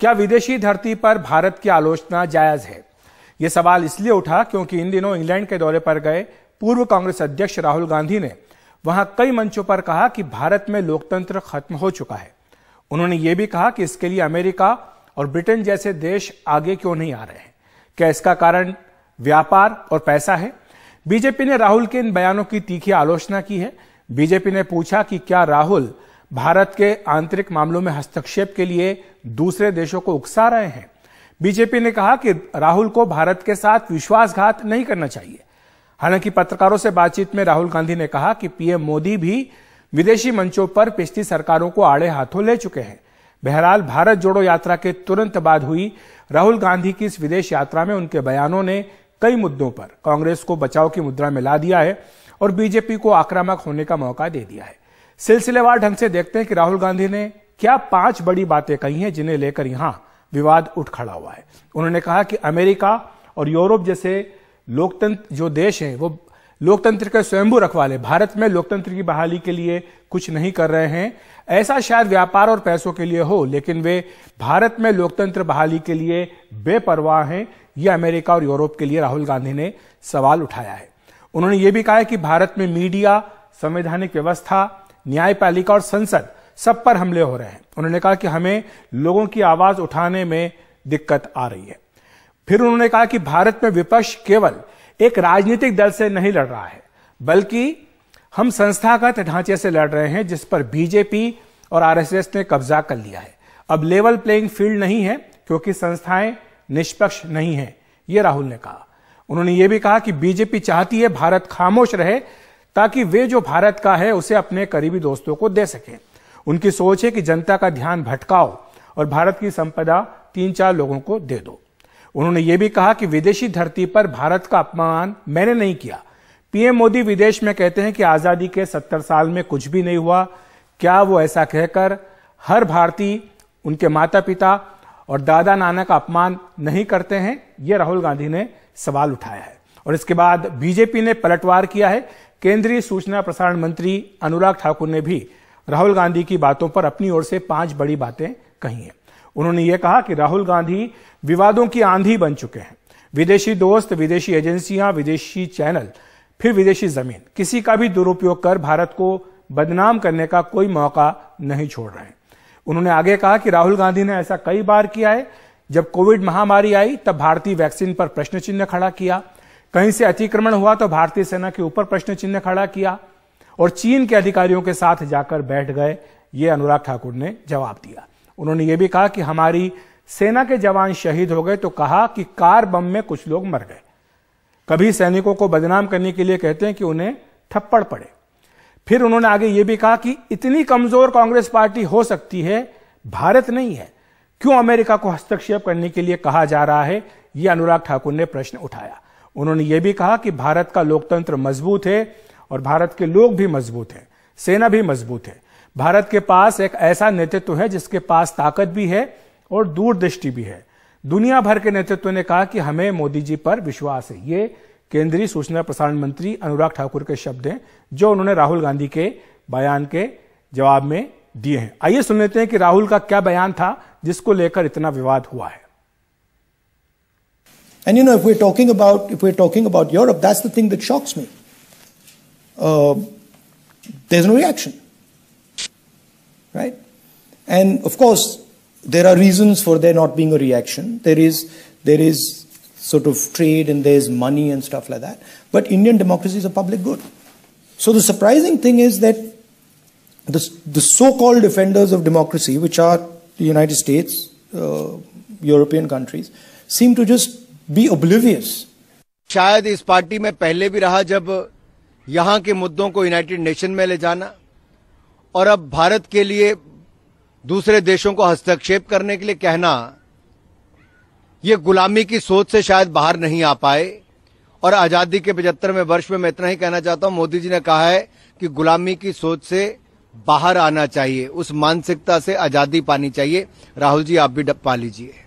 क्या विदेशी धरती पर भारत की आलोचना जायज है यह सवाल इसलिए उठा क्योंकि इन दिनों इंग्लैंड के दौरे पर गए पूर्व कांग्रेस अध्यक्ष राहुल गांधी ने वहां कई मंचों पर कहा कि भारत में लोकतंत्र खत्म हो चुका है उन्होंने ये भी कहा कि इसके लिए अमेरिका और ब्रिटेन जैसे देश आगे क्यों नहीं आ रहे हैं क्या इसका कारण व्यापार और पैसा है बीजेपी ने राहुल के इन बयानों की तीखी आलोचना की है बीजेपी ने पूछा कि क्या राहुल भारत के आंतरिक मामलों में हस्तक्षेप के लिए दूसरे देशों को उकसा रहे हैं बीजेपी ने कहा कि राहुल को भारत के साथ विश्वासघात नहीं करना चाहिए हालांकि पत्रकारों से बातचीत में राहुल गांधी ने कहा कि पीएम मोदी भी विदेशी मंचों पर पिछली सरकारों को आड़े हाथों ले चुके हैं बहरहाल भारत जोड़ो यात्रा के तुरंत बाद हुई राहुल गांधी की इस विदेश यात्रा में उनके बयानों ने कई मुद्दों पर कांग्रेस को बचाव की मुद्रा में ला दिया है और बीजेपी को आक्रामक होने का मौका दे दिया है सिलसिलेवार ढंग से देखते हैं कि राहुल गांधी ने क्या पांच बड़ी बातें कही हैं जिन्हें लेकर यहां विवाद उठ खड़ा हुआ है उन्होंने कहा कि अमेरिका और यूरोप जैसे लोकतंत्र जो देश हैं वो लोकतंत्र के स्वयंभू रखवाले भारत में लोकतंत्र की बहाली के लिए कुछ नहीं कर रहे हैं ऐसा शायद व्यापार और पैसों के लिए हो लेकिन वे भारत में लोकतंत्र बहाली के लिए बेपरवाह हैं यह अमेरिका और यूरोप के लिए राहुल गांधी ने सवाल उठाया है उन्होंने ये भी कहा है कि भारत में मीडिया संवैधानिक व्यवस्था न्यायपालिका और संसद सब पर हमले हो रहे हैं उन्होंने कहा कि हमें लोगों की आवाज उठाने में दिक्कत आ रही है फिर उन्होंने कहा कि भारत में विपक्ष केवल एक राजनीतिक दल से नहीं लड़ रहा है बल्कि हम संस्थागत ढांचे से लड़ रहे हैं जिस पर बीजेपी और आरएसएस ने कब्जा कर लिया है अब लेवल प्लेइंग फील्ड नहीं है क्योंकि संस्थाएं निष्पक्ष नहीं है यह राहुल ने कहा उन्होंने यह भी कहा कि बीजेपी चाहती है भारत खामोश रहे ताकि वे जो भारत का है उसे अपने करीबी दोस्तों को दे सकें उनकी सोच है कि जनता का ध्यान भटकाओ और भारत की संपदा तीन चार लोगों को दे दो उन्होंने ये भी कहा कि विदेशी धरती पर भारत का अपमान मैंने नहीं किया पीएम मोदी विदेश में कहते हैं कि आजादी के सत्तर साल में कुछ भी नहीं हुआ क्या वो ऐसा कहकर हर भारतीय उनके माता पिता और दादा नाना का अपमान नहीं करते हैं यह राहुल गांधी ने सवाल उठाया है और इसके बाद बीजेपी ने पलटवार किया है केंद्रीय सूचना प्रसारण मंत्री अनुराग ठाकुर ने भी राहुल गांधी की बातों पर अपनी ओर से पांच बड़ी बातें कही हैं उन्होंने ये कहा कि राहुल गांधी विवादों की आंधी बन चुके हैं विदेशी दोस्त विदेशी एजेंसियां विदेशी चैनल फिर विदेशी जमीन किसी का भी दुरुपयोग कर भारत को बदनाम करने का कोई मौका नहीं छोड़ रहे हैं उन्होंने आगे कहा कि राहुल गांधी ने ऐसा कई बार किया है जब कोविड महामारी आई तब भारतीय वैक्सीन पर प्रश्न चिन्ह खड़ा किया कहीं से अतिक्रमण हुआ तो भारतीय सेना के ऊपर प्रश्न चिन्ह खड़ा किया और चीन के अधिकारियों के साथ जाकर बैठ गए ये अनुराग ठाकुर ने जवाब दिया उन्होंने ये भी कहा कि हमारी सेना के जवान शहीद हो गए तो कहा कि कार बम में कुछ लोग मर गए कभी सैनिकों को बदनाम करने के लिए कहते हैं कि उन्हें थप्पड़ पड़े फिर उन्होंने आगे ये भी कहा कि इतनी कमजोर कांग्रेस पार्टी हो सकती है भारत नहीं है क्यों अमेरिका को हस्तक्षेप करने के लिए कहा जा रहा है यह अनुराग ठाकुर ने प्रश्न उठाया उन्होंने ये भी कहा कि भारत का लोकतंत्र मजबूत है और भारत के लोग भी मजबूत हैं सेना भी मजबूत है भारत के पास एक ऐसा नेतृत्व है जिसके पास ताकत भी है और दूरदृष्टि भी है दुनिया भर के नेतृत्व ने कहा कि हमें मोदी जी पर विश्वास है ये केंद्रीय सूचना प्रसारण मंत्री अनुराग ठाकुर के शब्द हैं जो उन्होंने राहुल गांधी के बयान के जवाब में दिए हैं आइए सुन लेते हैं कि राहुल का क्या बयान था जिसको लेकर इतना विवाद हुआ है And you know, if we're talking about if we're talking about Europe, that's the thing that shocks me. Uh, there's no reaction, right? And of course, there are reasons for there not being a reaction. There is there is sort of trade and there's money and stuff like that. But Indian democracy is a public good. So the surprising thing is that the, the so-called defenders of democracy, which are the United States, uh, European countries, seem to just be oblivious शायद इस party में पहले भी रहा जब यहाँ के मुद्दों को यूनाइटेड नेशन में ले जाना और अब भारत के लिए दूसरे देशों को हस्तक्षेप करने के लिए कहना ये गुलामी की सोच से शायद बाहर नहीं आ पाए और आज़ादी के पचहत्तरवें वर्ष में मैं इतना ही कहना चाहता हूं मोदी जी ने कहा है कि गुलामी की सोच से बाहर आना चाहिए उस मानसिकता से आज़ादी पानी चाहिए राहुल जी आप भी डप पा लीजिए